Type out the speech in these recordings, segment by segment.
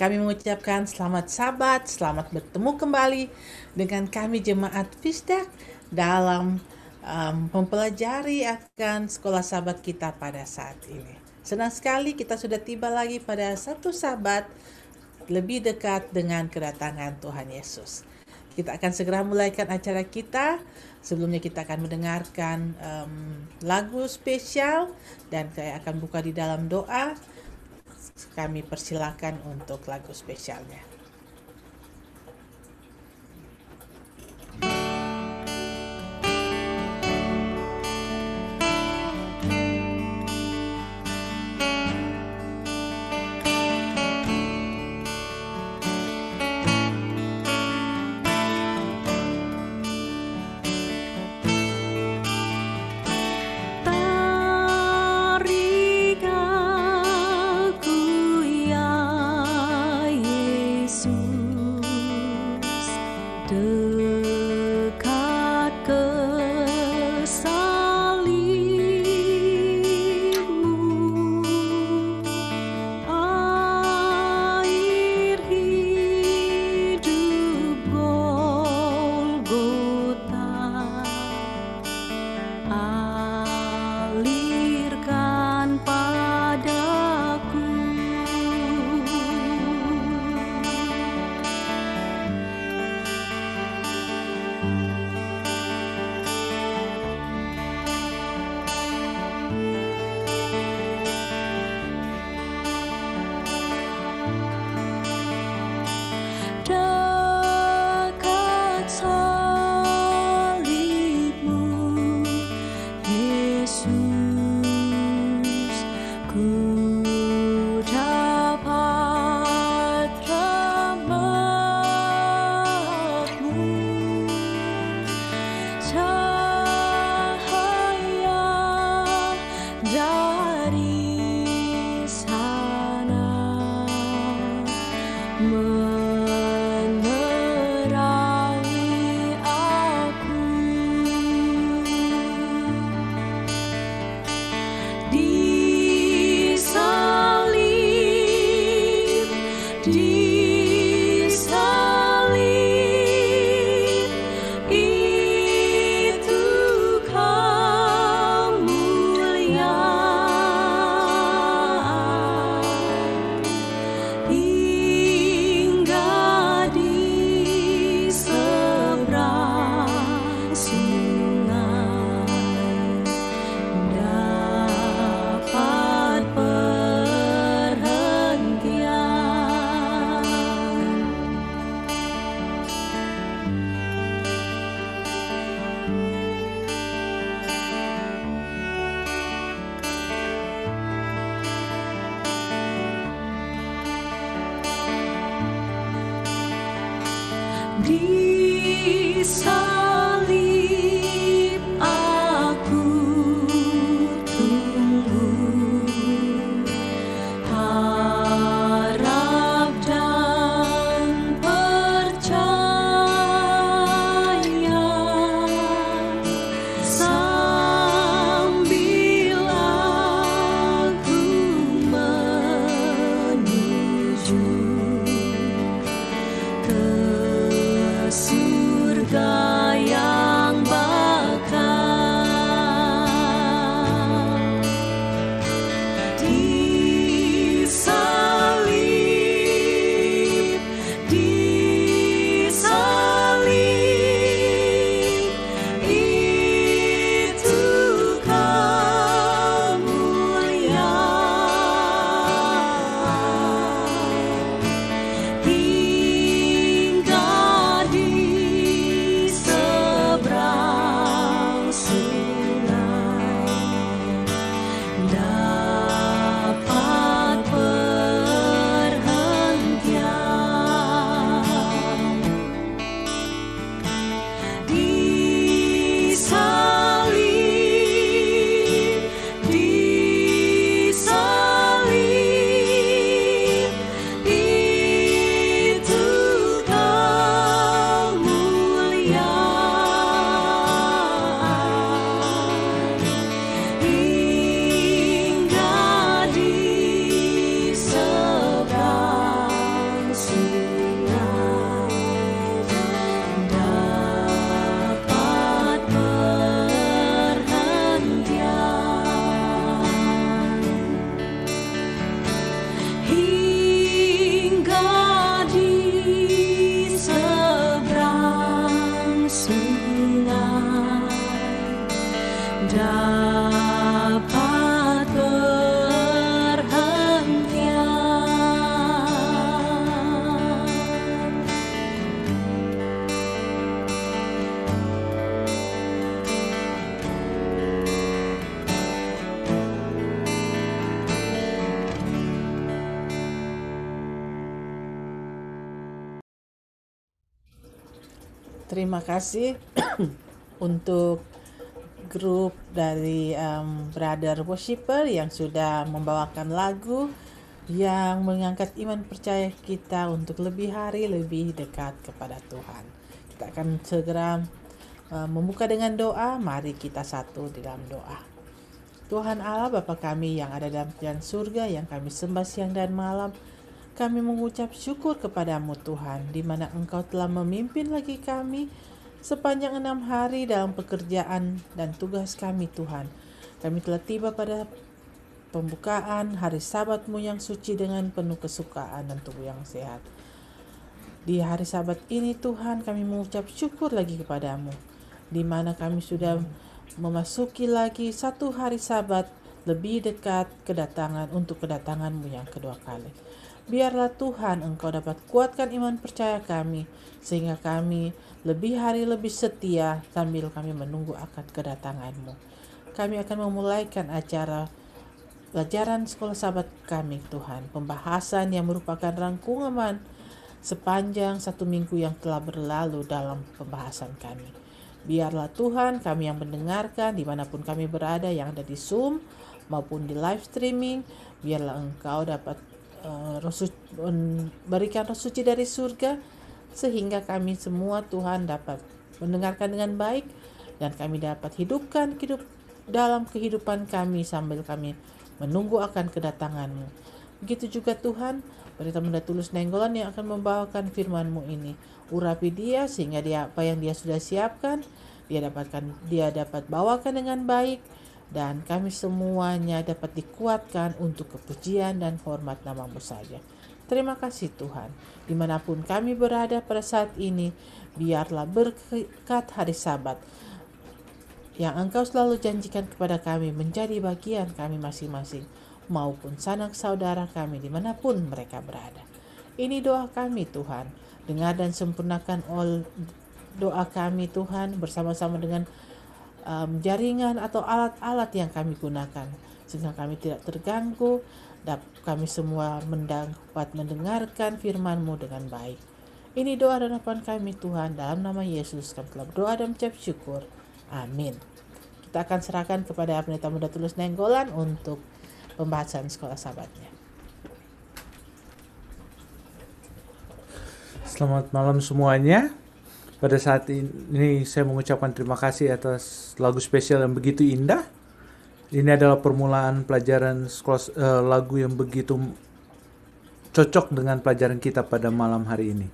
Kami mengucapkan selamat sabat, selamat bertemu kembali dengan kami jemaat Fisdak dalam um, mempelajari akan sekolah sabat kita pada saat ini. Senang sekali kita sudah tiba lagi pada satu sabat lebih dekat dengan kedatangan Tuhan Yesus. Kita akan segera mulaikan acara kita. Sebelumnya kita akan mendengarkan um, lagu spesial dan saya akan buka di dalam doa kami persilahkan untuk lagu spesialnya. You. kasih untuk grup dari um, Brother Worshipper yang sudah membawakan lagu yang mengangkat iman percaya kita untuk lebih hari lebih dekat kepada Tuhan. Kita akan segera um, membuka dengan doa. Mari kita satu di dalam doa. Tuhan Allah Bapa kami yang ada dalam surga yang kami sembah siang dan malam, kami mengucap syukur kepadamu Tuhan, di mana Engkau telah memimpin lagi kami sepanjang enam hari dalam pekerjaan dan tugas kami Tuhan. Kami telah tiba pada pembukaan hari sabatmu yang suci dengan penuh kesukaan dan tubuh yang sehat. Di hari sabat ini Tuhan kami mengucap syukur lagi kepadamu, di mana kami sudah memasuki lagi satu hari sabat lebih dekat kedatangan untuk kedatanganmu yang kedua kali. Biarlah Tuhan engkau dapat kuatkan iman percaya kami, sehingga kami lebih hari lebih setia sambil kami menunggu akad kedatanganmu. Kami akan memulaikan acara pelajaran sekolah sahabat kami Tuhan, pembahasan yang merupakan rangkuman sepanjang satu minggu yang telah berlalu dalam pembahasan kami. Biarlah Tuhan kami yang mendengarkan dimanapun kami berada yang ada di Zoom maupun di live streaming, biarlah Engkau dapat uh, berikan roh suci dari surga sehingga kami semua Tuhan dapat mendengarkan dengan baik dan kami dapat hidupkan hidup dalam kehidupan kami sambil kami menunggu akan kedatanganmu. Begitu juga Tuhan, beri tanda tulus nenggolan yang akan membawakan firmanmu ini. Urapi dia sehingga dia apa yang dia sudah siapkan, dia dapatkan dia dapat bawakan dengan baik dan kami semuanya dapat dikuatkan untuk kepujian dan hormat namamu saja. Terima kasih Tuhan, dimanapun kami berada pada saat ini, biarlah berkat hari sabat yang engkau selalu janjikan kepada kami menjadi bagian kami masing-masing maupun sanak saudara kami dimanapun mereka berada. Ini doa kami Tuhan, dengar dan sempurnakan all doa kami Tuhan bersama-sama dengan um, jaringan atau alat-alat yang kami gunakan sehingga kami tidak terganggu dan kami semua mendapat mendengarkan firman-Mu dengan baik. Ini doa dan harapan kami Tuhan dalam nama Yesus kami telah berdoa dan mengucap syukur. Amin. Kita akan serahkan kepada Pendeta Muda Tulus Nenggolan untuk pembahasan sekolah sahabatnya. Selamat malam semuanya. Pada saat ini saya mengucapkan terima kasih atas lagu spesial yang begitu indah. Ini adalah permulaan pelajaran sekolah, uh, lagu yang begitu cocok dengan pelajaran kita pada malam hari ini.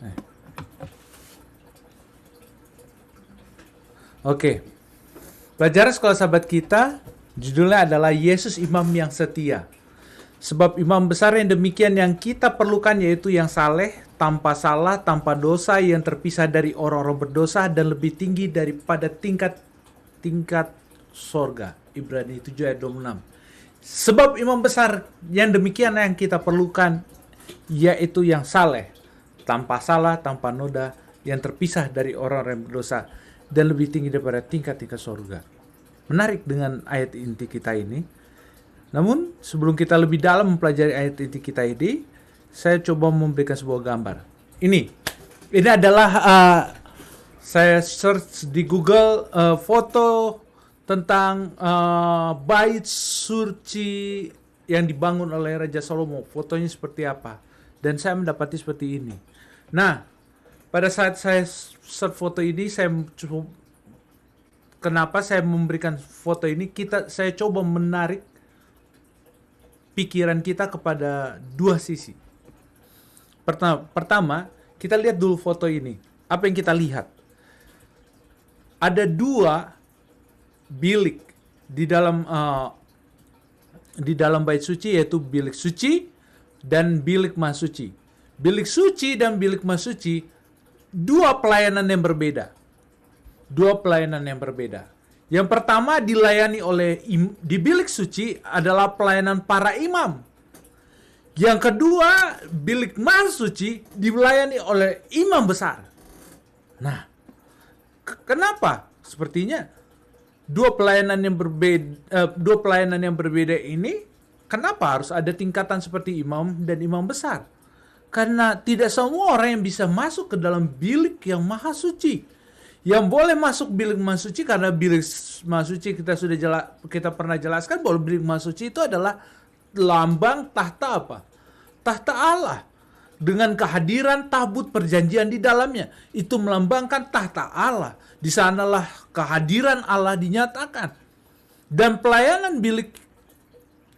Eh. Oke. Okay. Pelajaran sekolah sahabat kita judulnya adalah Yesus Imam yang Setia. Sebab imam besar yang demikian yang kita perlukan yaitu yang saleh, tanpa salah, tanpa dosa, yang terpisah dari orang-orang berdosa dan lebih tinggi daripada tingkat tingkat sorga. Ibrani 7 ayat 26. Sebab imam besar yang demikian yang kita perlukan yaitu yang saleh, tanpa salah, tanpa noda, yang terpisah dari orang-orang berdosa dan lebih tinggi daripada tingkat-tingkat surga Menarik dengan ayat inti kita ini. Namun, sebelum kita lebih dalam mempelajari ayat inti kita ini, saya coba memberikan sebuah gambar. Ini, ini adalah uh, saya search di Google uh, foto tentang uh, bait surci yang dibangun oleh Raja Salomo. Fotonya seperti apa? Dan saya mendapati seperti ini. Nah, pada saat saya search foto ini saya coba kenapa saya memberikan foto ini kita saya coba menarik pikiran kita kepada dua sisi. Pertama, pertama kita lihat dulu foto ini. Apa yang kita lihat? Ada dua bilik di dalam uh, di dalam bait suci yaitu bilik suci dan bilik masuci Bilik suci dan bilik masuci dua pelayanan yang berbeda. Dua pelayanan yang berbeda. Yang pertama dilayani oleh di bilik suci adalah pelayanan para imam. Yang kedua, bilik suci dilayani oleh imam besar. Nah, kenapa? Sepertinya dua pelayanan yang berbeda eh, dua pelayanan yang berbeda ini kenapa harus ada tingkatan seperti imam dan imam besar? Karena tidak semua orang yang bisa masuk ke dalam bilik yang maha suci. Yang boleh masuk bilik maha suci karena bilik maha suci kita sudah jela, kita pernah jelaskan bahwa bilik maha suci itu adalah lambang tahta apa? Tahta Allah dengan kehadiran tabut perjanjian di dalamnya. Itu melambangkan tahta Allah. Di sanalah kehadiran Allah dinyatakan. Dan pelayanan bilik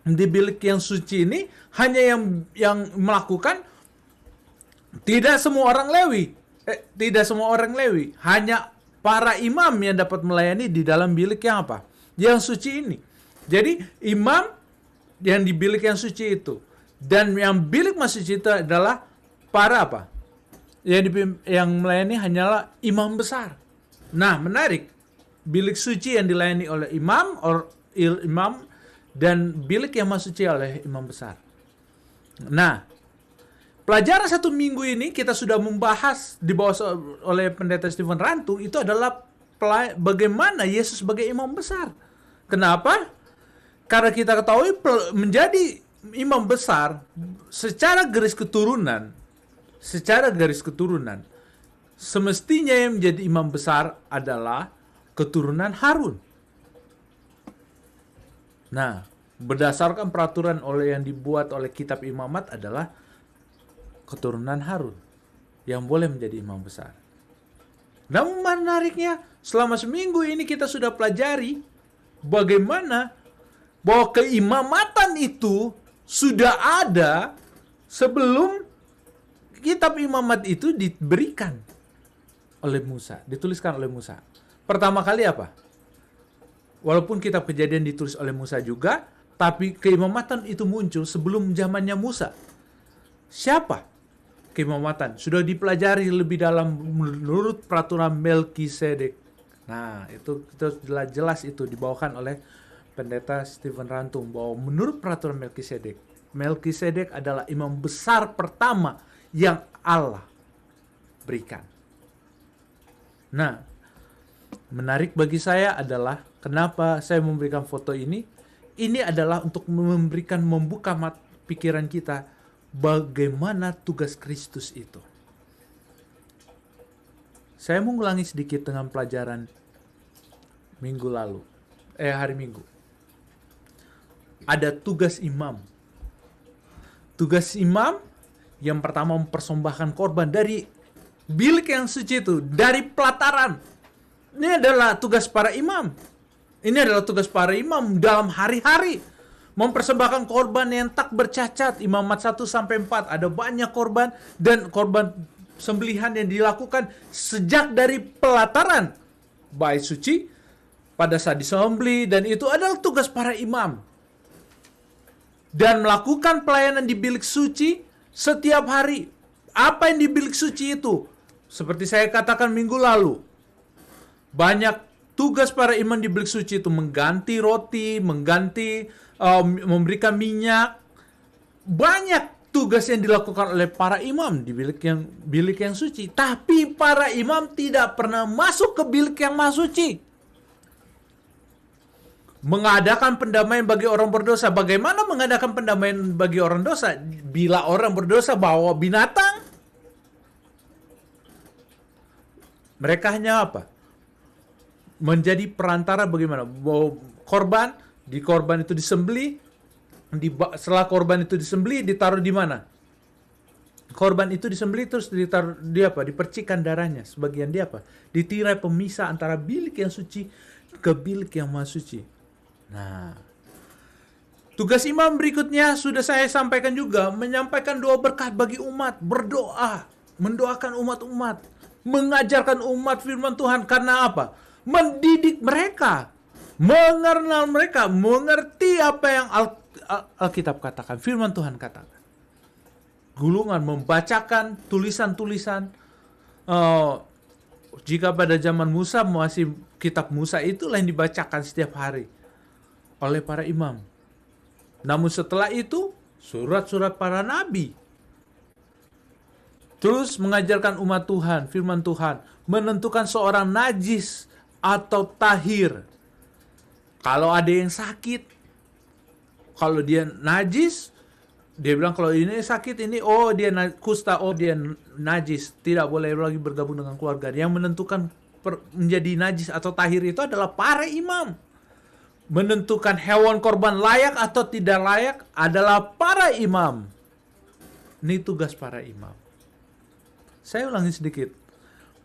di bilik yang suci ini hanya yang yang melakukan tidak semua orang Lewi, eh, tidak semua orang Lewi, hanya para imam yang dapat melayani di dalam bilik yang apa? Yang suci ini. Jadi imam yang di bilik yang suci itu dan yang bilik suci itu adalah para apa? Yang di, yang melayani hanyalah imam besar. Nah, menarik. Bilik suci yang dilayani oleh imam or il, imam dan bilik yang masuk suci oleh imam besar. Nah, Pelajaran satu minggu ini kita sudah membahas di bawah oleh pendeta Stephen Rantu itu adalah bagaimana Yesus sebagai imam besar. Kenapa? Karena kita ketahui menjadi imam besar secara garis keturunan, secara garis keturunan semestinya yang menjadi imam besar adalah keturunan Harun. Nah, berdasarkan peraturan oleh yang dibuat oleh kitab imamat adalah keturunan Harun yang boleh menjadi imam besar. Namun menariknya, selama seminggu ini kita sudah pelajari bagaimana bahwa keimamatan itu sudah ada sebelum kitab imamat itu diberikan oleh Musa, dituliskan oleh Musa. Pertama kali apa? Walaupun kitab kejadian ditulis oleh Musa juga, tapi keimamatan itu muncul sebelum zamannya Musa. Siapa keimamatan sudah dipelajari lebih dalam menurut peraturan Melkisedek. Nah, itu kita jelas, jelas itu dibawakan oleh pendeta Stephen Rantung bahwa menurut peraturan Melkisedek, Melkisedek adalah imam besar pertama yang Allah berikan. Nah, menarik bagi saya adalah kenapa saya memberikan foto ini? Ini adalah untuk memberikan membuka mat pikiran kita bagaimana tugas Kristus itu. Saya mengulangi sedikit dengan pelajaran minggu lalu, eh hari Minggu. Ada tugas imam. Tugas imam yang pertama mempersembahkan korban dari bilik yang suci itu, dari pelataran. Ini adalah tugas para imam. Ini adalah tugas para imam dalam hari-hari mempersembahkan korban yang tak bercacat. Imamat 1 sampai 4 ada banyak korban dan korban sembelihan yang dilakukan sejak dari pelataran bait suci pada saat disembeli dan itu adalah tugas para imam. Dan melakukan pelayanan di bilik suci setiap hari. Apa yang di bilik suci itu? Seperti saya katakan minggu lalu, banyak Tugas para imam di bilik suci itu mengganti roti, mengganti uh, memberikan minyak. Banyak tugas yang dilakukan oleh para imam di bilik yang bilik yang suci, tapi para imam tidak pernah masuk ke bilik yang maha suci. Mengadakan pendamaian bagi orang berdosa. Bagaimana mengadakan pendamaian bagi orang dosa? Bila orang berdosa bawa binatang, mereka hanya apa? menjadi perantara bagaimana bahwa korban di korban itu disembeli di setelah korban itu disembeli ditaruh di mana korban itu disembeli terus ditaruh di apa dipercikan darahnya sebagian dia apa ditirai pemisah antara bilik yang suci ke bilik yang maha suci nah Tugas imam berikutnya sudah saya sampaikan juga, menyampaikan doa berkat bagi umat, berdoa, mendoakan umat-umat, mengajarkan umat firman Tuhan karena apa? mendidik mereka, mengenal mereka, mengerti apa yang Al- Al- Alkitab katakan, firman Tuhan katakan. Gulungan membacakan tulisan-tulisan uh, jika pada zaman Musa masih kitab Musa itulah yang dibacakan setiap hari oleh para imam. Namun setelah itu surat-surat para nabi terus mengajarkan umat Tuhan firman Tuhan menentukan seorang najis atau tahir. Kalau ada yang sakit, kalau dia najis, dia bilang kalau ini sakit ini oh dia kusta oh dia najis tidak boleh lagi bergabung dengan keluarga yang menentukan per, menjadi najis atau tahir itu adalah para imam menentukan hewan korban layak atau tidak layak adalah para imam ini tugas para imam saya ulangi sedikit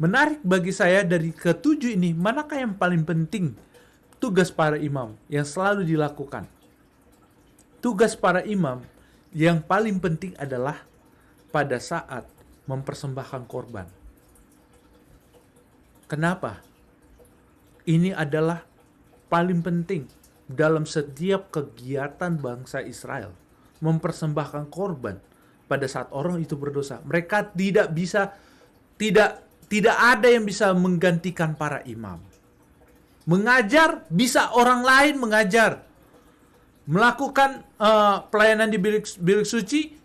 Menarik bagi saya dari ketujuh ini, manakah yang paling penting? Tugas para imam yang selalu dilakukan. Tugas para imam yang paling penting adalah pada saat mempersembahkan korban. Kenapa? Ini adalah paling penting dalam setiap kegiatan bangsa Israel. Mempersembahkan korban pada saat orang itu berdosa. Mereka tidak bisa tidak tidak ada yang bisa menggantikan para imam. Mengajar bisa orang lain mengajar. Melakukan uh, pelayanan di bilik, bilik suci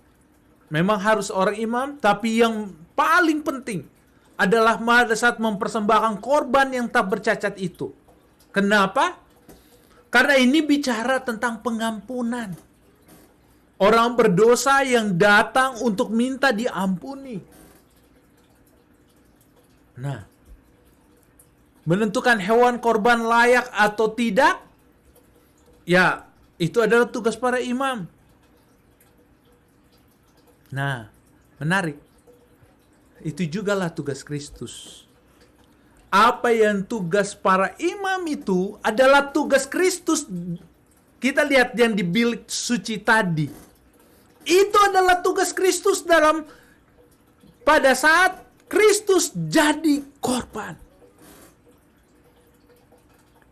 memang harus orang imam, tapi yang paling penting adalah pada saat mempersembahkan korban yang tak bercacat itu. Kenapa? Karena ini bicara tentang pengampunan. Orang berdosa yang datang untuk minta diampuni. Nah, menentukan hewan korban layak atau tidak, ya itu adalah tugas para imam. Nah, menarik. Itu jugalah tugas Kristus. Apa yang tugas para imam itu adalah tugas Kristus. Kita lihat yang di bilik suci tadi. Itu adalah tugas Kristus dalam pada saat Kristus jadi korban.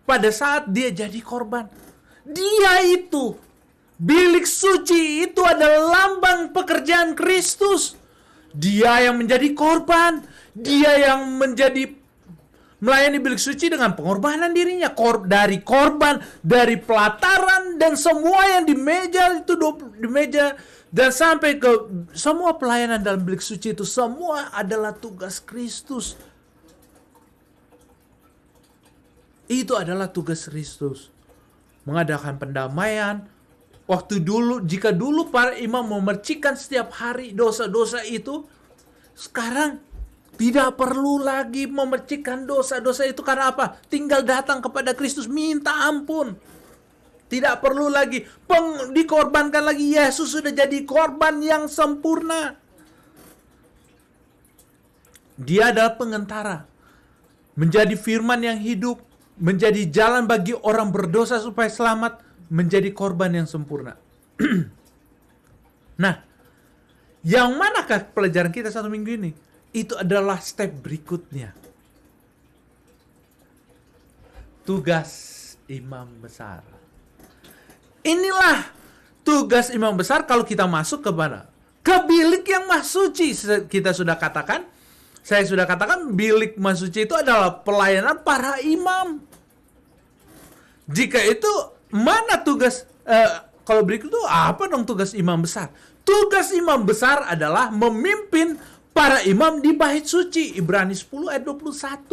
Pada saat dia jadi korban, dia itu bilik suci itu adalah lambang pekerjaan Kristus. Dia yang menjadi korban, dia yang menjadi melayani bilik suci dengan pengorbanan dirinya Kor dari korban dari pelataran dan semua yang di meja itu di meja dan sampai ke semua pelayanan dalam bilik suci itu semua adalah tugas Kristus. Itu adalah tugas Kristus. Mengadakan pendamaian. Waktu dulu, jika dulu para imam memercikan setiap hari dosa-dosa itu, sekarang tidak perlu lagi memercikan dosa-dosa itu karena apa? Tinggal datang kepada Kristus minta ampun. Tidak perlu lagi peng, dikorbankan lagi. Yesus sudah jadi korban yang sempurna. Dia adalah pengentara. Menjadi firman yang hidup. Menjadi jalan bagi orang berdosa supaya selamat. Menjadi korban yang sempurna. nah, yang manakah pelajaran kita satu minggu ini? Itu adalah step berikutnya. Tugas imam besar. Inilah tugas imam besar kalau kita masuk ke mana ke bilik yang mah suci kita sudah katakan saya sudah katakan bilik mah suci itu adalah pelayanan para imam jika itu mana tugas eh, kalau berikut itu apa dong tugas imam besar tugas imam besar adalah memimpin para imam di bait suci Ibrani 10 ayat 21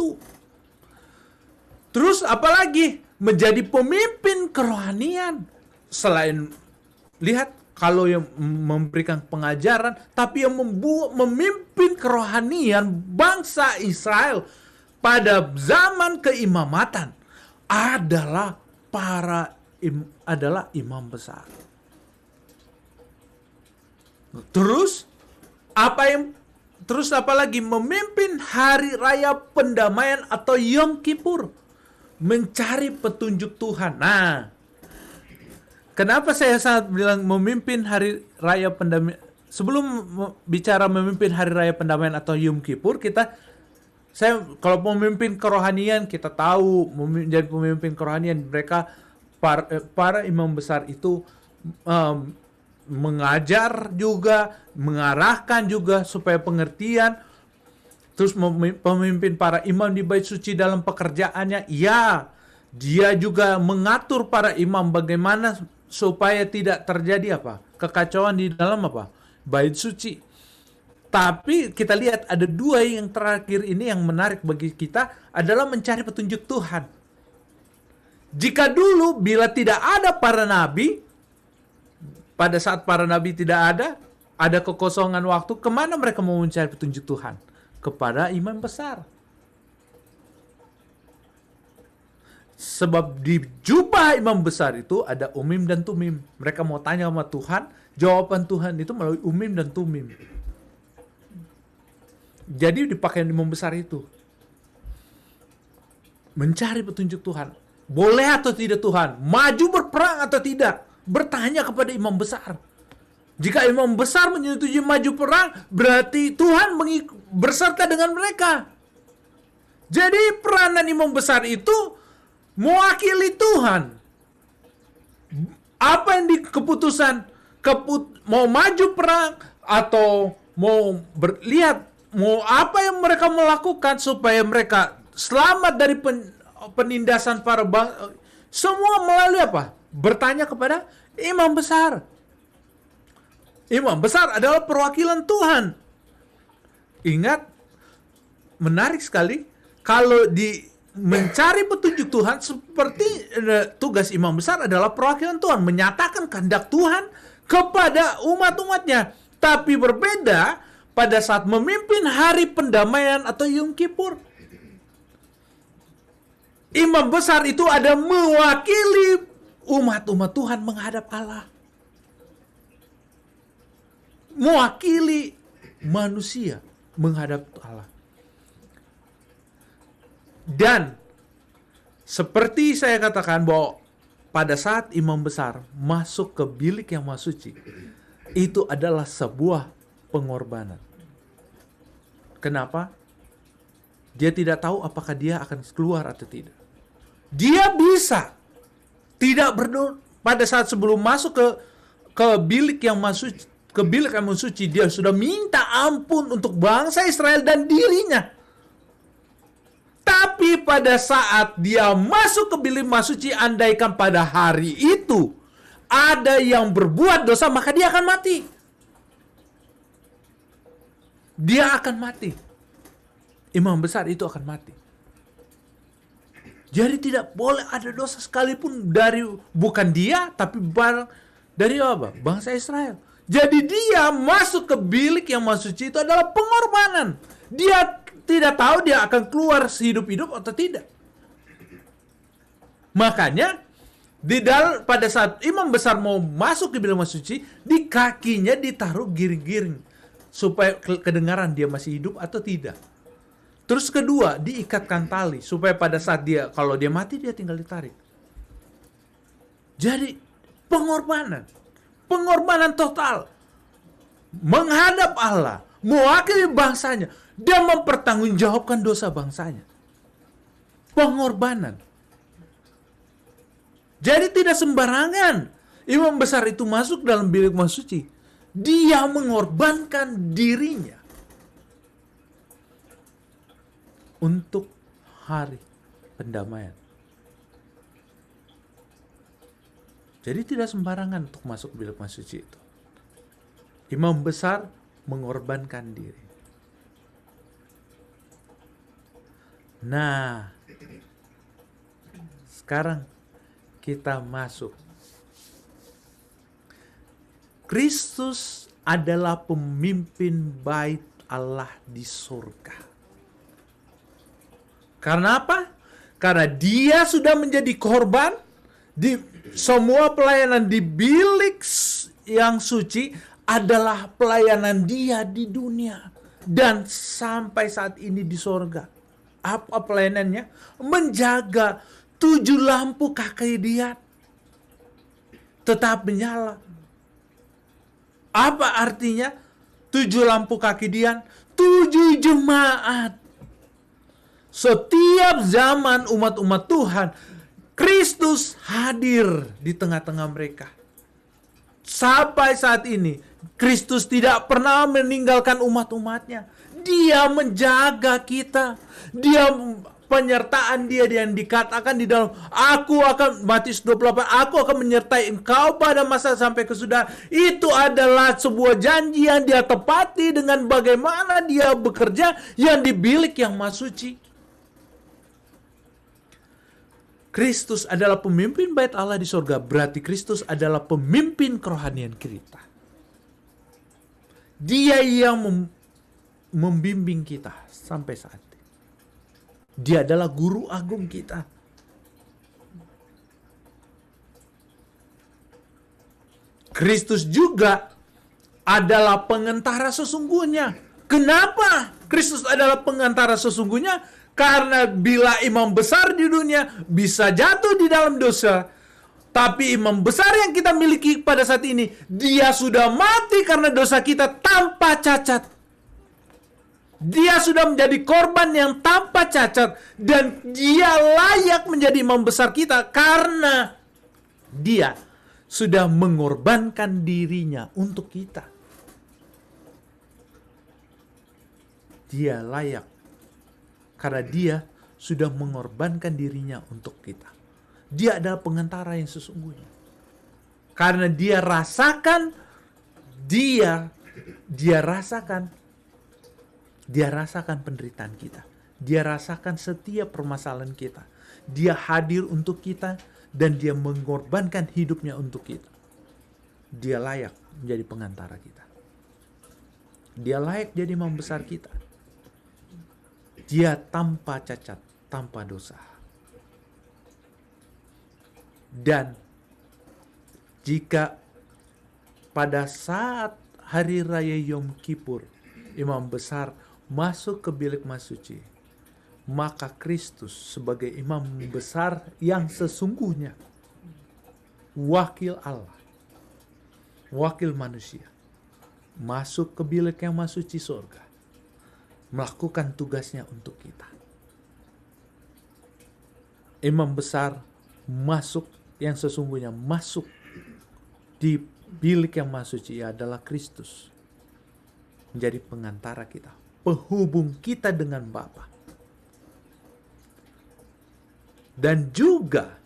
terus apalagi menjadi pemimpin kerohanian selain lihat kalau yang memberikan pengajaran tapi yang membuat memimpin kerohanian bangsa Israel pada zaman keimamatan adalah para im, adalah imam besar. Terus apa yang terus apalagi memimpin hari raya pendamaian atau Yom Kippur mencari petunjuk Tuhan. Nah, Kenapa saya sangat bilang memimpin hari raya pendamaian sebelum bicara memimpin hari raya pendamaian atau Yom Kippur kita saya kalau memimpin kerohanian kita tahu menjadi pemimpin kerohanian mereka para, eh, para imam besar itu um, mengajar juga mengarahkan juga supaya pengertian terus pemimpin para imam di bait suci dalam pekerjaannya ya dia juga mengatur para imam bagaimana supaya tidak terjadi apa kekacauan di dalam apa bait suci. Tapi kita lihat ada dua yang terakhir ini yang menarik bagi kita adalah mencari petunjuk Tuhan. Jika dulu bila tidak ada para nabi, pada saat para nabi tidak ada, ada kekosongan waktu, kemana mereka mau mencari petunjuk Tuhan? Kepada imam besar. Sebab di jubah imam besar itu ada umim dan tumim. Mereka mau tanya sama Tuhan, jawaban Tuhan itu melalui umim dan tumim. Jadi dipakai imam besar itu mencari petunjuk Tuhan. Boleh atau tidak Tuhan? Maju berperang atau tidak? Bertanya kepada imam besar. Jika imam besar menyetujui maju perang, berarti Tuhan berserta dengan mereka. Jadi peranan imam besar itu mewakili Tuhan. Apa yang di keputusan keput mau maju perang atau mau berlihat mau apa yang mereka melakukan supaya mereka selamat dari pen, penindasan para bang semua melalui apa? Bertanya kepada imam besar. Imam besar adalah perwakilan Tuhan. Ingat, menarik sekali kalau di mencari petunjuk Tuhan seperti uh, tugas imam besar adalah perwakilan Tuhan menyatakan kehendak Tuhan kepada umat-umatnya tapi berbeda pada saat memimpin hari pendamaian atau Yom Kippur imam besar itu ada mewakili umat-umat Tuhan menghadap Allah mewakili manusia menghadap Allah dan seperti saya katakan bahwa pada saat imam besar masuk ke bilik yang maha suci, itu adalah sebuah pengorbanan. Kenapa? Dia tidak tahu apakah dia akan keluar atau tidak. Dia bisa tidak berdoa pada saat sebelum masuk ke ke bilik yang masuk ke bilik yang mensuci dia sudah minta ampun untuk bangsa Israel dan dirinya. Tapi pada saat dia masuk ke bilik suci, andaikan pada hari itu ada yang berbuat dosa, maka dia akan mati. Dia akan mati. Imam besar itu akan mati. Jadi tidak boleh ada dosa sekalipun dari bukan dia, tapi barang dari apa? Bangsa Israel. Jadi dia masuk ke bilik yang masuci itu adalah pengorbanan. Dia tidak tahu dia akan keluar hidup hidup atau tidak. Makanya di dal pada saat imam besar mau masuk ke bilangan suci, di kakinya ditaruh giring-giring supaya kedengaran dia masih hidup atau tidak. Terus kedua, diikatkan tali supaya pada saat dia kalau dia mati dia tinggal ditarik. Jadi pengorbanan, pengorbanan total menghadap Allah, mewakili bangsanya, dia mempertanggungjawabkan dosa bangsanya. Pengorbanan. Jadi tidak sembarangan imam besar itu masuk dalam bilik masuci, Dia mengorbankan dirinya untuk hari pendamaian. Jadi tidak sembarangan untuk masuk bilik masuci itu. Imam besar mengorbankan diri. Nah, sekarang kita masuk. Kristus adalah pemimpin bait Allah di surga. Karena apa? Karena dia sudah menjadi korban di semua pelayanan di bilik yang suci adalah pelayanan dia di dunia dan sampai saat ini di surga apa pelayanannya? Menjaga tujuh lampu kaki dia tetap menyala. Apa artinya? Tujuh lampu kaki dia tujuh jemaat. Setiap zaman umat-umat Tuhan, Kristus hadir di tengah-tengah mereka. Sampai saat ini, Kristus tidak pernah meninggalkan umat-umatnya. Dia menjaga kita. Dia penyertaan dia yang dikatakan di dalam aku akan Matius 28 aku akan menyertai engkau pada masa sampai kesudahan itu adalah sebuah janji yang dia tepati dengan bagaimana dia bekerja yang di yang masuci Kristus adalah pemimpin bait Allah di sorga berarti Kristus adalah pemimpin kerohanian kita dia yang membimbing kita sampai saat ini. Dia adalah guru agung kita. Kristus juga adalah pengentara sesungguhnya. Kenapa Kristus adalah pengantara sesungguhnya? Karena bila imam besar di dunia bisa jatuh di dalam dosa, tapi imam besar yang kita miliki pada saat ini, dia sudah mati karena dosa kita tanpa cacat. Dia sudah menjadi korban yang tanpa cacat dan dia layak menjadi imam besar kita karena dia sudah mengorbankan dirinya untuk kita. Dia layak karena dia sudah mengorbankan dirinya untuk kita. Dia adalah pengantara yang sesungguhnya. Karena dia rasakan dia dia rasakan dia rasakan penderitaan kita. Dia rasakan setiap permasalahan kita. Dia hadir untuk kita dan dia mengorbankan hidupnya untuk kita. Dia layak menjadi pengantara kita. Dia layak jadi membesar kita. Dia tanpa cacat, tanpa dosa. Dan jika pada saat hari raya Yom Kippur, imam besar masuk ke bilik mas suci, maka Kristus sebagai imam besar yang sesungguhnya wakil Allah, wakil manusia, masuk ke bilik yang mas suci sorga, melakukan tugasnya untuk kita. Imam besar masuk yang sesungguhnya masuk di bilik yang mas suci adalah Kristus menjadi pengantara kita penghubung kita dengan Bapa. Dan juga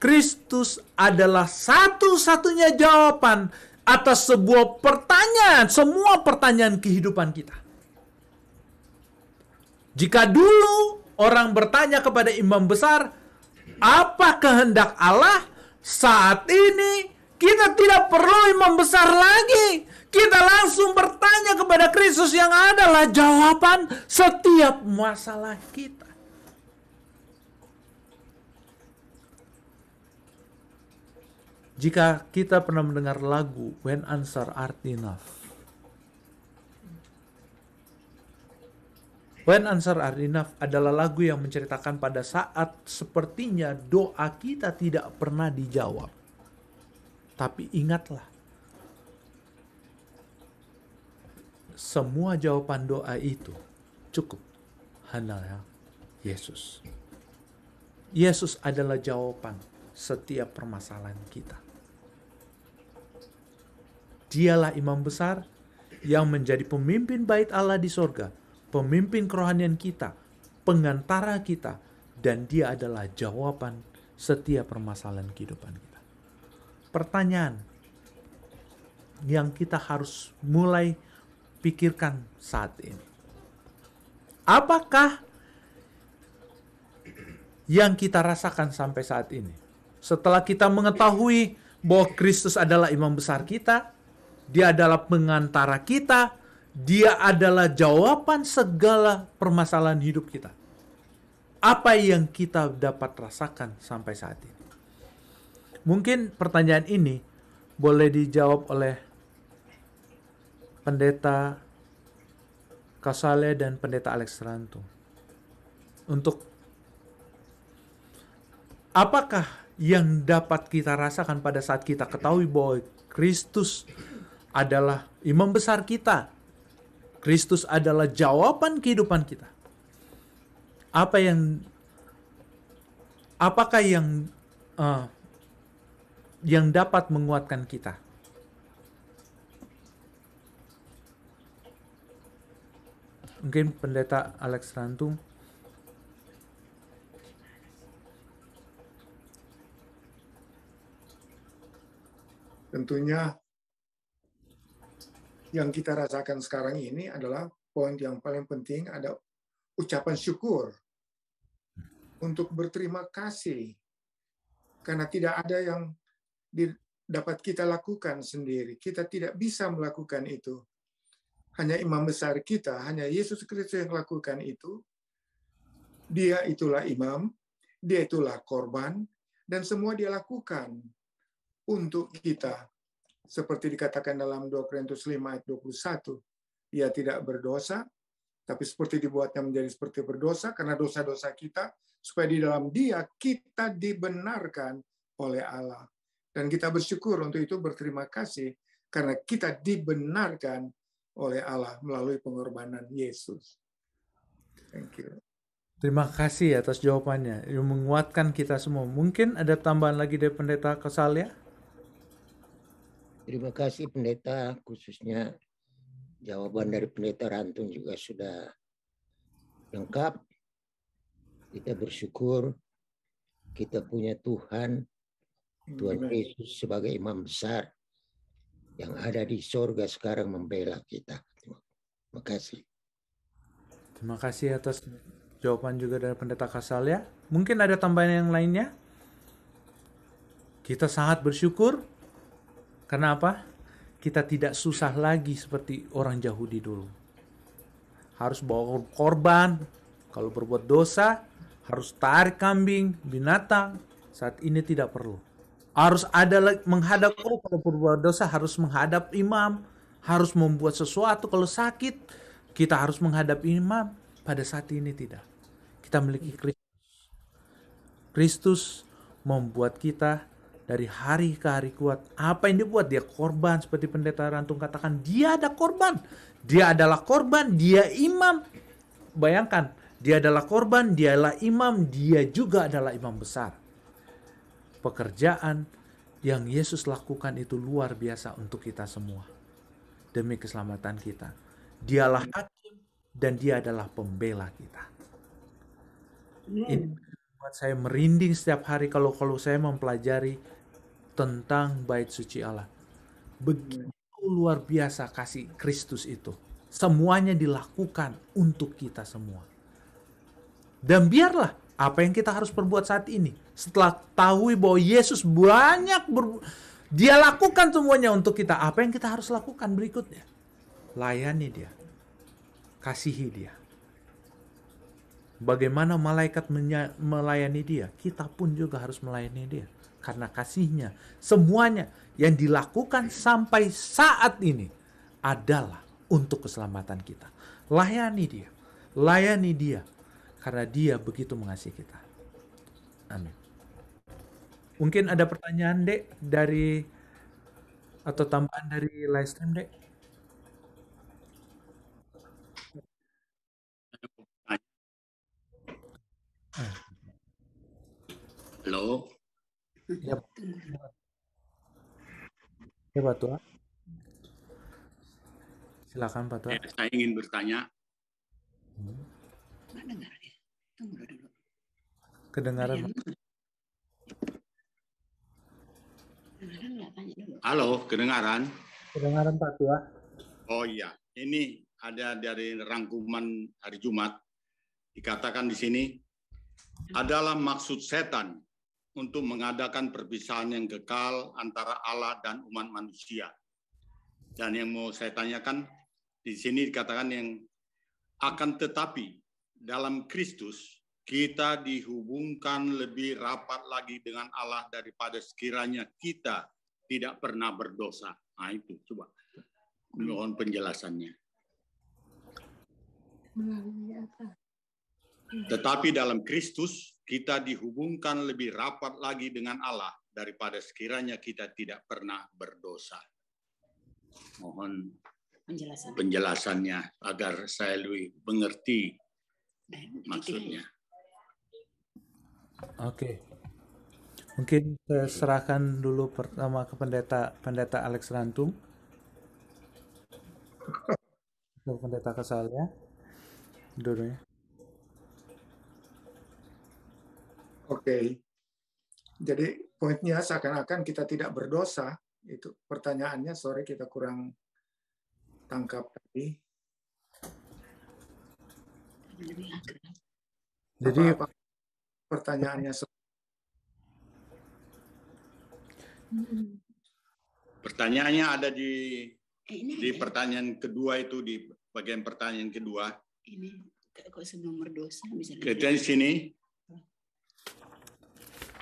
Kristus adalah satu-satunya jawaban atas sebuah pertanyaan, semua pertanyaan kehidupan kita. Jika dulu orang bertanya kepada imam besar, apa kehendak Allah? Saat ini kita tidak perlu imam besar lagi. Kita langsung bertanya kepada Kristus yang adalah jawaban setiap masalah kita. Jika kita pernah mendengar lagu When Answer Art Enough, When Answer Are Enough adalah lagu yang menceritakan pada saat sepertinya doa kita tidak pernah dijawab. Tapi ingatlah, semua jawaban doa itu cukup ya Yesus. Yesus adalah jawaban setiap permasalahan kita. Dialah imam besar yang menjadi pemimpin bait Allah di sorga, pemimpin kerohanian kita, pengantara kita, dan dia adalah jawaban setiap permasalahan kehidupan kita. Pertanyaan yang kita harus mulai pikirkan saat ini. Apakah yang kita rasakan sampai saat ini? Setelah kita mengetahui bahwa Kristus adalah imam besar kita, dia adalah pengantara kita, dia adalah jawaban segala permasalahan hidup kita. Apa yang kita dapat rasakan sampai saat ini? Mungkin pertanyaan ini boleh dijawab oleh pendeta Kasale dan pendeta Alex Rantu. Untuk apakah yang dapat kita rasakan pada saat kita ketahui bahwa Kristus adalah imam besar kita. Kristus adalah jawaban kehidupan kita. Apa yang apakah yang uh, yang dapat menguatkan kita? mungkin pendeta Alex Rantung tentunya yang kita rasakan sekarang ini adalah poin yang paling penting ada ucapan syukur untuk berterima kasih karena tidak ada yang dapat kita lakukan sendiri. Kita tidak bisa melakukan itu hanya imam besar kita, hanya Yesus Kristus yang lakukan itu, dia itulah imam, dia itulah korban, dan semua dia lakukan untuk kita. Seperti dikatakan dalam 2 Korintus 5 ayat 21, ia tidak berdosa, tapi seperti dibuatnya menjadi seperti berdosa karena dosa-dosa kita, supaya di dalam dia kita dibenarkan oleh Allah. Dan kita bersyukur untuk itu berterima kasih karena kita dibenarkan oleh Allah melalui pengorbanan Yesus. Thank you. Terima kasih atas jawabannya. Yang menguatkan kita semua. Mungkin ada tambahan lagi dari Pendeta Kesal ya? Terima kasih Pendeta, khususnya jawaban dari Pendeta Rantun juga sudah lengkap. Kita bersyukur kita punya Tuhan, Tuhan Yesus sebagai imam besar yang ada di surga sekarang membela kita. Terima kasih. Terima kasih atas jawaban juga dari pendeta Kasal ya. Mungkin ada tambahan yang lainnya? Kita sangat bersyukur. Karena apa? Kita tidak susah lagi seperti orang Yahudi dulu. Harus bawa korban. Kalau berbuat dosa, harus tarik kambing, binatang. Saat ini tidak perlu harus ada menghadap oh kalau berbuat dosa harus menghadap imam harus membuat sesuatu kalau sakit kita harus menghadap imam pada saat ini tidak kita memiliki Kristus Kristus membuat kita dari hari ke hari kuat apa yang dibuat dia korban seperti pendeta Rantung katakan dia ada korban dia adalah korban dia imam bayangkan dia adalah korban dia dialah imam dia juga adalah imam besar pekerjaan yang Yesus lakukan itu luar biasa untuk kita semua. Demi keselamatan kita. Dialah hakim dan dia adalah pembela kita. Ini buat saya merinding setiap hari kalau kalau saya mempelajari tentang bait suci Allah. Begitu luar biasa kasih Kristus itu. Semuanya dilakukan untuk kita semua. Dan biarlah apa yang kita harus perbuat saat ini? Setelah tahu bahwa Yesus banyak ber... dia lakukan semuanya untuk kita. Apa yang kita harus lakukan berikutnya? Layani dia. Kasihi dia. Bagaimana malaikat melayani dia, kita pun juga harus melayani dia. Karena kasihnya, semuanya yang dilakukan sampai saat ini adalah untuk keselamatan kita. Layani dia, layani dia, karena Dia begitu mengasihi kita. Amin. Mungkin ada pertanyaan, Dek, dari atau tambahan dari live stream, Dek? Halo. Ya, ya Pak Tua. Silakan Pak Tua. Eh, saya ingin bertanya. Hmm. Mana Kedengaran. Iya. Halo, kedengaran? Kedengaran Pak Tua. Oh iya, ini ada dari rangkuman hari Jumat. Dikatakan di sini, adalah maksud setan untuk mengadakan perpisahan yang kekal antara Allah dan umat manusia. Dan yang mau saya tanyakan, di sini dikatakan yang akan tetapi dalam Kristus, kita dihubungkan lebih rapat lagi dengan Allah daripada sekiranya kita tidak pernah berdosa. Nah itu, coba. Mohon penjelasannya. Tetapi dalam Kristus, kita dihubungkan lebih rapat lagi dengan Allah daripada sekiranya kita tidak pernah berdosa. Mohon penjelasannya agar saya lebih mengerti maksudnya. Oke. Mungkin saya serahkan dulu pertama ke pendeta pendeta Alex Rantum. Atau pendeta Kasal ya. ya. Oke. Jadi poinnya seakan-akan kita tidak berdosa itu pertanyaannya sore kita kurang tangkap tadi jadi Apa? pertanyaannya Pertanyaannya ada di eh, di ya? pertanyaan kedua itu di bagian pertanyaan kedua. Ini kalau dosa berdosa bisa. di sini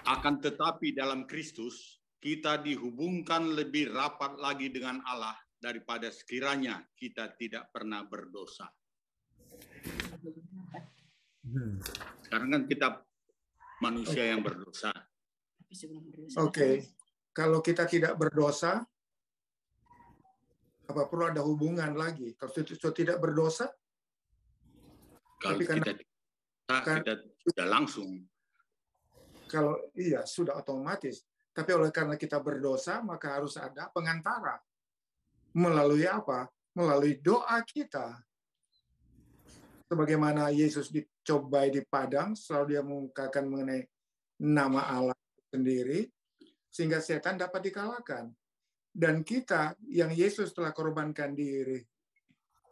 akan tetapi dalam Kristus kita dihubungkan lebih rapat lagi dengan Allah daripada sekiranya kita tidak pernah berdosa. Sekarang kan kita manusia yang berdosa. Oke, okay. kalau kita tidak berdosa, apa perlu ada hubungan lagi? Kalau tidak berdosa, kalau tapi karena, kita, kita, kita tidak langsung. Kalau iya sudah otomatis. Tapi oleh karena kita berdosa, maka harus ada pengantara. Melalui apa? Melalui doa kita. Sebagaimana Yesus di, cobai di Padang, selalu dia mengungkapkan mengenai nama Allah sendiri, sehingga setan dapat dikalahkan. Dan kita yang Yesus telah korbankan diri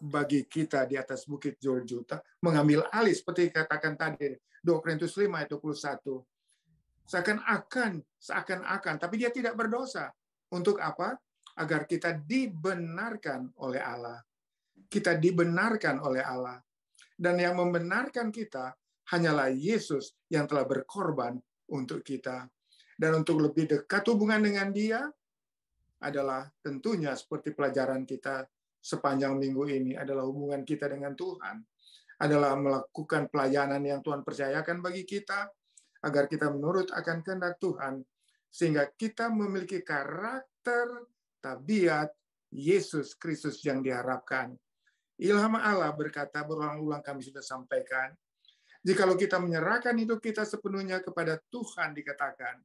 bagi kita di atas bukit Jorjuta mengambil alih seperti katakan tadi 2 Korintus 5 ayat 21 seakan-akan seakan-akan tapi dia tidak berdosa untuk apa agar kita dibenarkan oleh Allah kita dibenarkan oleh Allah dan yang membenarkan kita hanyalah Yesus yang telah berkorban untuk kita. Dan untuk lebih dekat hubungan dengan Dia adalah tentunya seperti pelajaran kita sepanjang minggu ini adalah hubungan kita dengan Tuhan, adalah melakukan pelayanan yang Tuhan percayakan bagi kita agar kita menurut akan kehendak Tuhan sehingga kita memiliki karakter tabiat Yesus Kristus yang diharapkan. Ilham Allah berkata, berulang-ulang kami sudah sampaikan, jikalau kita menyerahkan itu kita sepenuhnya kepada Tuhan dikatakan,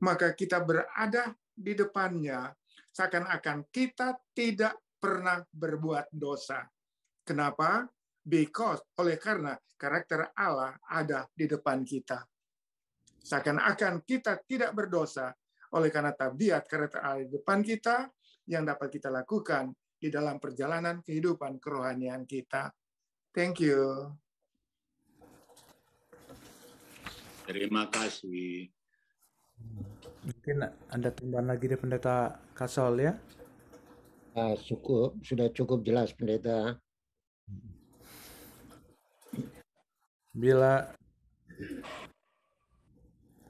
maka kita berada di depannya seakan-akan kita tidak pernah berbuat dosa. Kenapa? Because, oleh karena karakter Allah ada di depan kita. Seakan-akan kita tidak berdosa oleh karena tabiat karakter Allah di depan kita yang dapat kita lakukan di dalam perjalanan kehidupan kerohanian kita. Thank you. Terima kasih. Mungkin ada tambahan lagi dari pendeta Kasol ya? Uh, cukup, sudah cukup jelas pendeta. Bila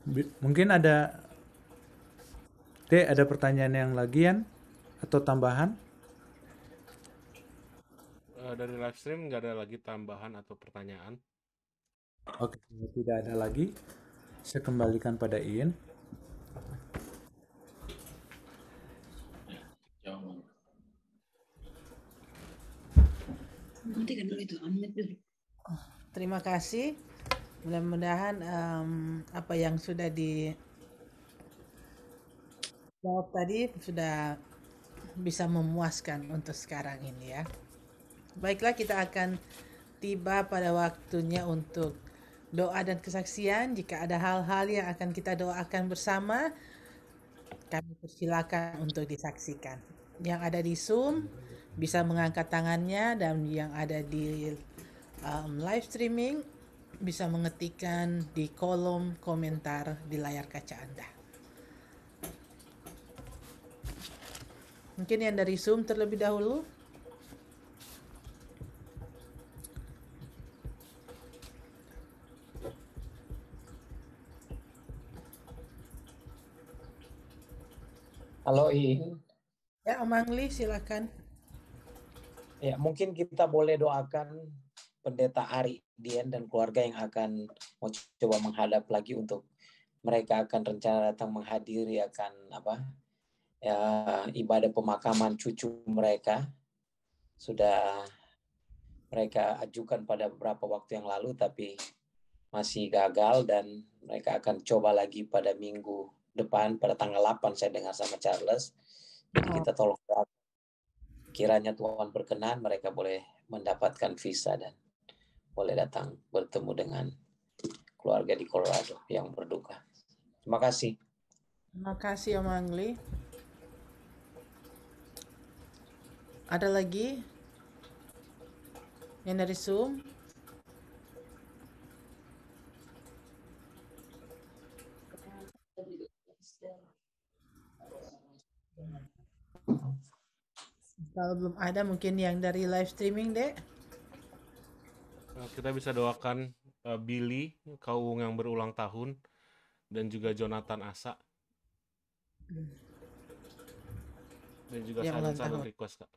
Bi mungkin ada ada pertanyaan yang lagian atau tambahan? uh, dari live stream nggak ada lagi tambahan atau pertanyaan. Oke, tidak ada lagi. Saya kembalikan pada Ian. Matikan dulu itu, dulu. Oh, terima kasih. Mudah-mudahan um, apa yang sudah di jawab tadi sudah bisa memuaskan untuk sekarang ini ya. Baiklah kita akan tiba pada waktunya untuk doa dan kesaksian. Jika ada hal-hal yang akan kita doakan bersama, kami persilakan untuk disaksikan. Yang ada di Zoom bisa mengangkat tangannya dan yang ada di um, live streaming bisa mengetikkan di kolom komentar di layar kaca Anda. Mungkin yang dari Zoom terlebih dahulu. Halo I. Ya Om Angli silakan. Ya mungkin kita boleh doakan pendeta Ari Dian dan keluarga yang akan mau coba menghadap lagi untuk mereka akan rencana datang menghadiri akan apa ya, ibadah pemakaman cucu mereka sudah mereka ajukan pada beberapa waktu yang lalu tapi masih gagal dan mereka akan coba lagi pada minggu depan pada tanggal 8 saya dengar sama Charles. Jadi oh. kita tolong kiranya Tuhan berkenan mereka boleh mendapatkan visa dan boleh datang bertemu dengan keluarga di Colorado yang berduka. Terima kasih. Terima kasih Om Angli. Ada lagi yang dari Zoom? kalau belum ada mungkin yang dari live streaming deh kita bisa doakan uh, Billy Kaung yang berulang tahun dan juga Jonathan Asa hmm. dan juga saya saran request kak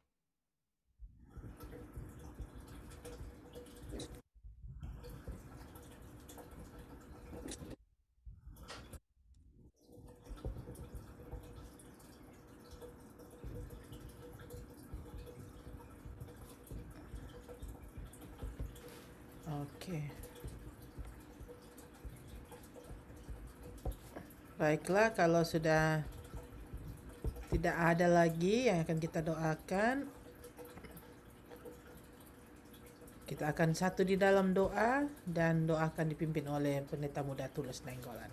Baiklah, kalau sudah tidak ada lagi yang akan kita doakan, kita akan satu di dalam doa dan doakan dipimpin oleh pendeta muda Tulus Nenggolan.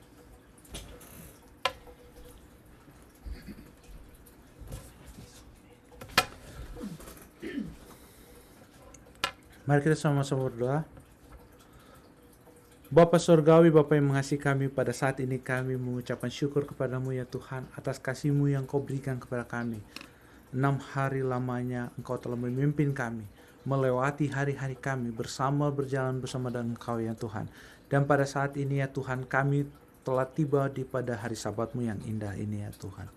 Mari kita sama-sama berdoa. Bapa Sorgawi, Bapa yang mengasihi kami, pada saat ini kami mengucapkan syukur kepadamu ya Tuhan atas kasihmu yang kau berikan kepada kami. Enam hari lamanya engkau telah memimpin kami, melewati hari-hari kami bersama berjalan bersama dengan engkau ya Tuhan. Dan pada saat ini ya Tuhan kami telah tiba di pada hari sabatmu yang indah ini ya Tuhan.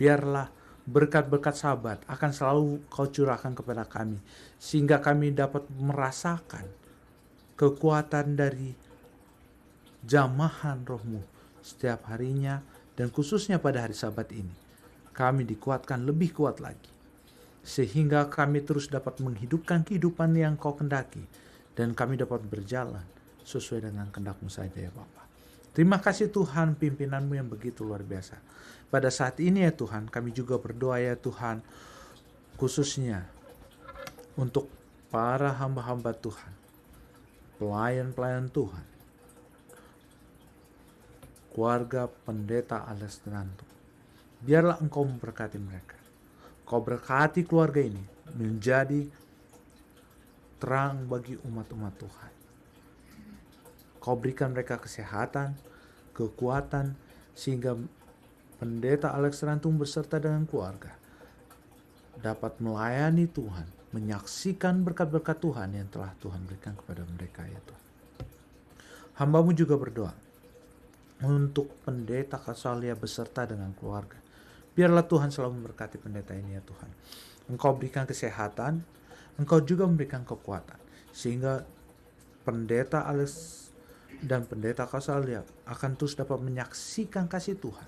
Biarlah berkat-berkat Sabat akan selalu kau curahkan kepada kami. Sehingga kami dapat merasakan kekuatan dari jamahan rohmu setiap harinya dan khususnya pada hari sabat ini. Kami dikuatkan lebih kuat lagi. Sehingga kami terus dapat menghidupkan kehidupan yang kau kendaki. Dan kami dapat berjalan sesuai dengan kendakmu saja ya Bapak. Terima kasih Tuhan pimpinanmu yang begitu luar biasa. Pada saat ini ya Tuhan kami juga berdoa ya Tuhan khususnya untuk para hamba-hamba Tuhan pelayan-pelayan Tuhan, keluarga pendeta Alex tenantu. Biarlah engkau memberkati mereka. Kau berkati keluarga ini menjadi terang bagi umat-umat Tuhan. Kau berikan mereka kesehatan, kekuatan, sehingga pendeta Alex Rantung beserta dengan keluarga dapat melayani Tuhan menyaksikan berkat-berkat Tuhan yang telah Tuhan berikan kepada mereka ya Tuhan. Hambamu juga berdoa untuk pendeta Kasalia beserta dengan keluarga. Biarlah Tuhan selalu memberkati pendeta ini ya Tuhan. Engkau berikan kesehatan, Engkau juga memberikan kekuatan. Sehingga pendeta Alex dan pendeta Kasalia akan terus dapat menyaksikan kasih Tuhan.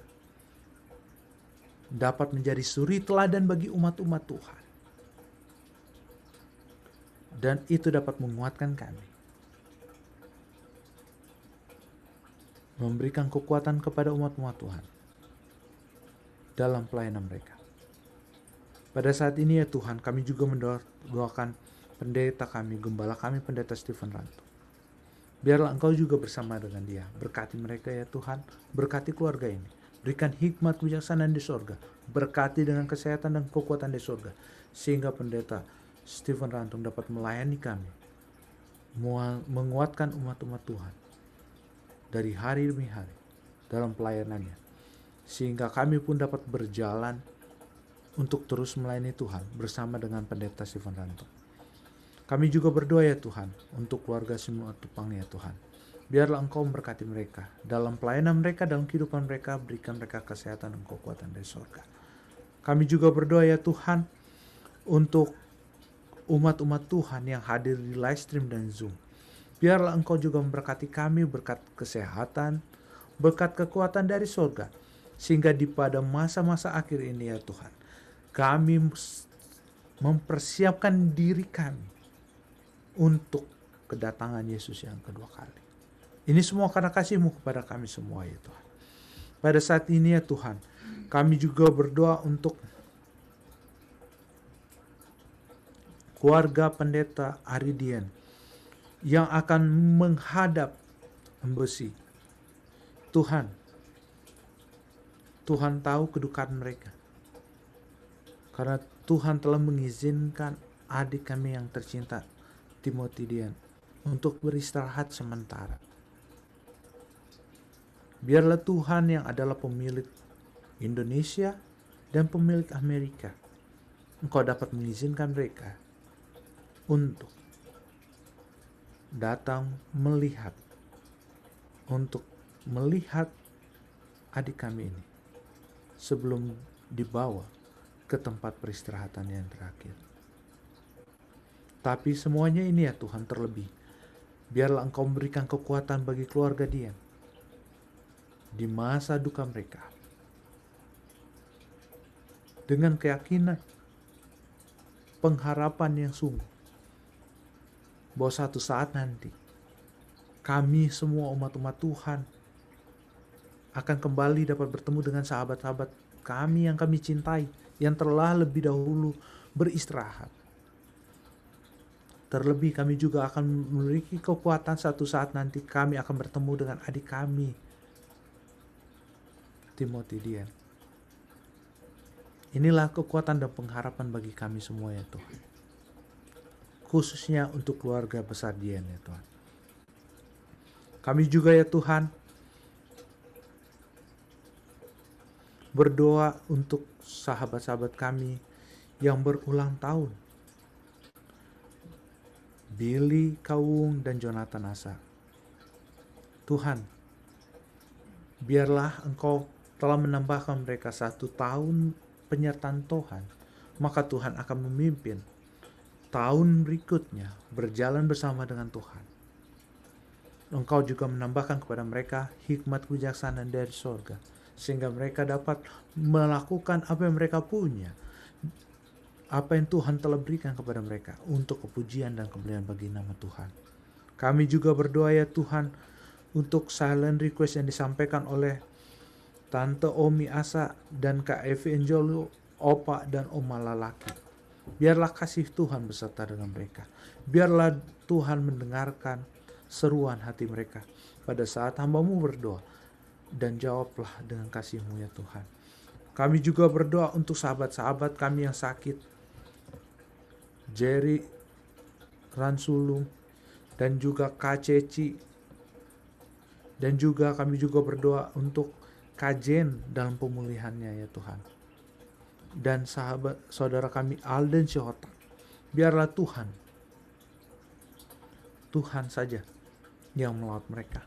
Dapat menjadi suri teladan bagi umat-umat Tuhan dan itu dapat menguatkan kami. Memberikan kekuatan kepada umat-umat Tuhan dalam pelayanan mereka. Pada saat ini ya Tuhan, kami juga mendoakan pendeta kami, gembala kami, pendeta Stephen Rantu. Biarlah Engkau juga bersama dengan dia. Berkati mereka ya Tuhan, berkati keluarga ini. Berikan hikmat kebijaksanaan di sorga. Berkati dengan kesehatan dan kekuatan di sorga. Sehingga pendeta Stephen Rantum dapat melayani kami, menguatkan umat-umat Tuhan dari hari demi hari dalam pelayanannya, sehingga kami pun dapat berjalan untuk terus melayani Tuhan bersama dengan pendeta Stephen Rantum. Kami juga berdoa ya Tuhan untuk keluarga semua tupang ya Tuhan. Biarlah Engkau memberkati mereka. Dalam pelayanan mereka, dalam kehidupan mereka, berikan mereka kesehatan dan kekuatan dari sorga. Kami juga berdoa ya Tuhan untuk umat-umat Tuhan yang hadir di live stream dan Zoom. Biarlah engkau juga memberkati kami berkat kesehatan, berkat kekuatan dari sorga, sehingga di pada masa-masa akhir ini ya Tuhan, kami mempersiapkan diri kami untuk kedatangan Yesus yang kedua kali. Ini semua karena kasih-Mu kepada kami semua ya Tuhan. Pada saat ini ya Tuhan, kami juga berdoa untuk keluarga pendeta Aridian yang akan menghadap embesi Tuhan, Tuhan tahu kedukaan mereka. Karena Tuhan telah mengizinkan adik kami yang tercinta, Timothy Dian, untuk beristirahat sementara. Biarlah Tuhan yang adalah pemilik Indonesia dan pemilik Amerika, engkau dapat mengizinkan mereka untuk datang melihat untuk melihat adik kami ini sebelum dibawa ke tempat peristirahatan yang terakhir. Tapi semuanya ini ya Tuhan terlebih. Biarlah Engkau memberikan kekuatan bagi keluarga dia di masa duka mereka. Dengan keyakinan pengharapan yang sungguh bahwa satu saat nanti kami semua umat-umat Tuhan akan kembali dapat bertemu dengan sahabat-sahabat kami yang kami cintai yang telah lebih dahulu beristirahat. Terlebih kami juga akan memiliki kekuatan satu saat nanti kami akan bertemu dengan adik kami Timothy Dian. Inilah kekuatan dan pengharapan bagi kami semua ya Tuhan khususnya untuk keluarga besar Dian ya Tuhan. Kami juga ya Tuhan berdoa untuk sahabat-sahabat kami yang berulang tahun. Billy Kaung dan Jonathan Asa. Tuhan, biarlah Engkau telah menambahkan mereka satu tahun penyertaan Tuhan, maka Tuhan akan memimpin tahun berikutnya berjalan bersama dengan Tuhan. Engkau juga menambahkan kepada mereka hikmat kebijaksanaan dari sorga, sehingga mereka dapat melakukan apa yang mereka punya, apa yang Tuhan telah berikan kepada mereka untuk kepujian dan kemuliaan bagi nama Tuhan. Kami juga berdoa ya Tuhan untuk silent request yang disampaikan oleh Tante Omi Asa dan Kak Evi Enjolo, Opa dan Oma Lalaki. Biarlah kasih Tuhan beserta dengan mereka. Biarlah Tuhan mendengarkan seruan hati mereka pada saat hambamu berdoa. Dan jawablah dengan kasihmu ya Tuhan. Kami juga berdoa untuk sahabat-sahabat kami yang sakit. Jerry Ransulung dan juga Kak Ceci. Dan juga kami juga berdoa untuk Kajen dalam pemulihannya ya Tuhan dan sahabat saudara kami Alden Sihotak. Biarlah Tuhan, Tuhan saja yang melawat mereka,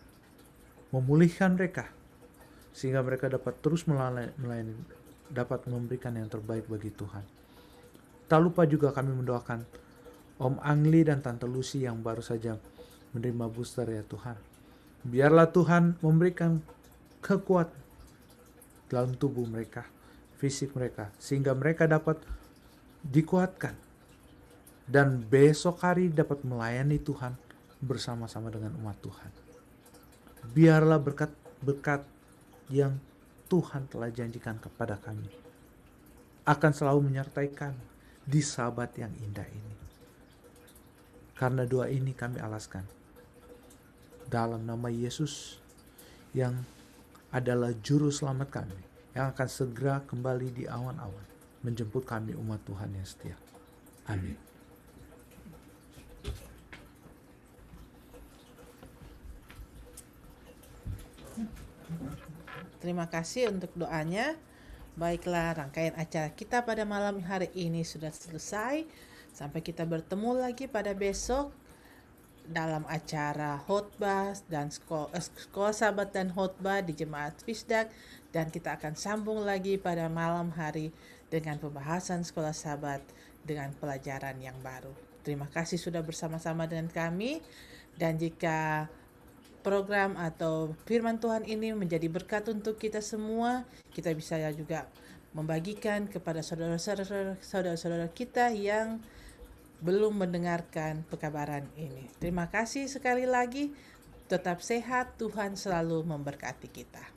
memulihkan mereka, sehingga mereka dapat terus melayani, dapat memberikan yang terbaik bagi Tuhan. Tak lupa juga kami mendoakan Om Angli dan Tante Lucy yang baru saja menerima booster ya Tuhan. Biarlah Tuhan memberikan kekuatan dalam tubuh mereka fisik mereka sehingga mereka dapat dikuatkan dan besok hari dapat melayani Tuhan bersama-sama dengan umat Tuhan. Biarlah berkat-berkat yang Tuhan telah janjikan kepada kami akan selalu menyertai kami di sabat yang indah ini. Karena doa ini kami alaskan dalam nama Yesus yang adalah juru selamat kami yang akan segera kembali di awan-awan menjemput kami umat Tuhan yang setia. Amin. Terima kasih untuk doanya. Baiklah, rangkaian acara kita pada malam hari ini sudah selesai. Sampai kita bertemu lagi pada besok dalam acara khotbah dan sekolah, eh, sekolah sahabat dan khotbah di jemaat Fisdak dan kita akan sambung lagi pada malam hari dengan pembahasan sekolah sahabat dengan pelajaran yang baru. Terima kasih sudah bersama-sama dengan kami dan jika program atau firman Tuhan ini menjadi berkat untuk kita semua, kita bisa juga membagikan kepada saudara-saudara kita yang belum mendengarkan pekabaran ini. Terima kasih sekali lagi. Tetap sehat, Tuhan selalu memberkati kita.